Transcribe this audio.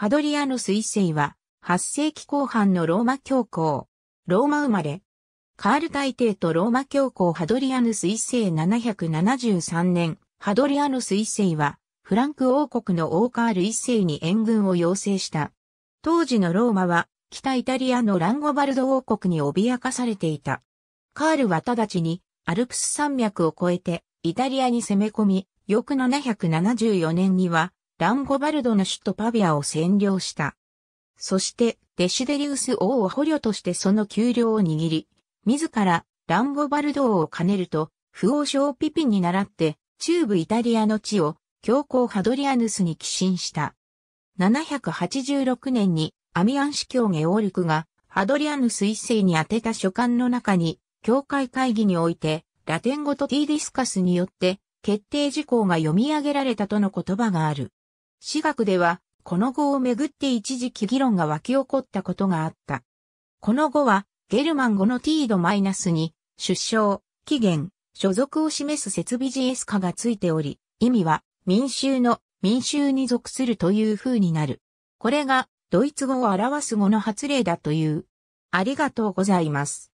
ハドリアヌス一世は、8世紀後半のローマ教皇。ローマ生まれ。カール大帝とローマ教皇ハドリアヌス一世773年、ハドリアヌス一世は、フランク王国の王カール一世に援軍を要請した。当時のローマは、北イタリアのランゴバルド王国に脅かされていた。カールは直ちに、アルプス山脈を越えて、イタリアに攻め込み、翌774年には、ランゴバルドの首都パビアを占領した。そして、デシデリウス王を捕虜としてその給料を握り、自らランゴバルド王を兼ねると、不王将ピピンに倣って、中部イタリアの地を教皇ハドリアヌスに寄進した。786年にアミアン司教ゲオルクがハドリアヌス一世に宛てた書簡の中に、教会会議において、ラテン語とティーディスカスによって、決定事項が読み上げられたとの言葉がある。私学では、この語をめぐって一時期議論が湧き起こったことがあった。この語は、ゲルマン語の t 度マイナスに、出生、期限、所属を示す設備 GS 化がついており、意味は、民衆の、民衆に属するという風になる。これが、ドイツ語を表す語の発令だという。ありがとうございます。